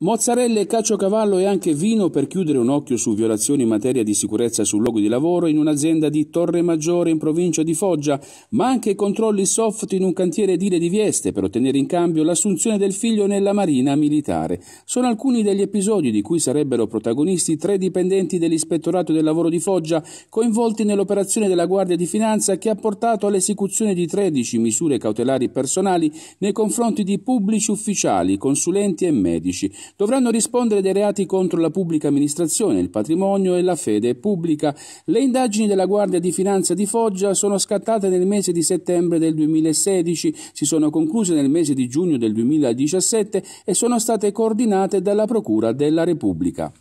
Mozzarelle, caciocavallo e anche vino per chiudere un occhio su violazioni in materia di sicurezza sul luogo di lavoro in un'azienda di Torre Maggiore in provincia di Foggia, ma anche controlli soft in un cantiere edile di Vieste per ottenere in cambio l'assunzione del figlio nella Marina Militare. Sono alcuni degli episodi di cui sarebbero protagonisti tre dipendenti dell'Ispettorato del Lavoro di Foggia coinvolti nell'operazione della Guardia di Finanza che ha portato all'esecuzione di 13 misure cautelari personali nei confronti di pubblici ufficiali, consulenti e medici. Dovranno rispondere dei reati contro la pubblica amministrazione, il patrimonio e la fede pubblica. Le indagini della Guardia di Finanza di Foggia sono scattate nel mese di settembre del 2016, si sono concluse nel mese di giugno del 2017 e sono state coordinate dalla Procura della Repubblica.